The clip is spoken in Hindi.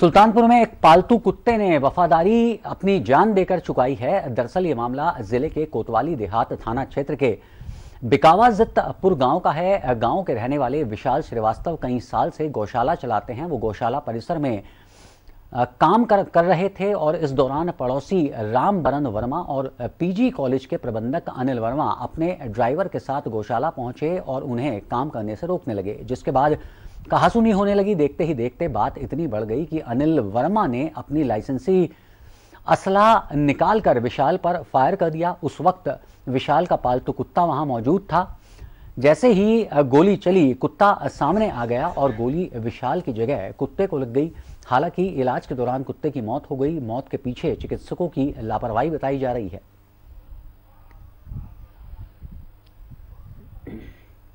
सुल्तानपुर में एक पालतू कुत्ते ने वफादारी अपनी जान देकर चुकाई है दरअसल ये मामला जिले के कोतवाली देहात थाना क्षेत्र के बिकावाजतपुर गांव का है गांव के रहने वाले विशाल श्रीवास्तव कई साल से गौशाला चलाते हैं वो गौशाला परिसर में काम कर कर रहे थे और इस दौरान पड़ोसी राम बरन वर्मा और पीजी कॉलेज के प्रबंधक अनिल वर्मा अपने ड्राइवर के साथ गौशाला पहुंचे और उन्हें काम करने से रोकने लगे जिसके बाद कहासुनी होने लगी देखते ही देखते बात इतनी बढ़ गई कि अनिल वर्मा ने अपनी लाइसेंसी असला निकाल कर विशाल पर फायर कर दिया उस वक्त विशाल का पालतू कुत्ता वहां मौजूद था जैसे ही गोली चली कुत्ता सामने आ गया और गोली विशाल की जगह कुत्ते को लग गई हालांकि इलाज के दौरान कुत्ते की मौत हो गई मौत के पीछे चिकित्सकों की लापरवाही बताई जा रही है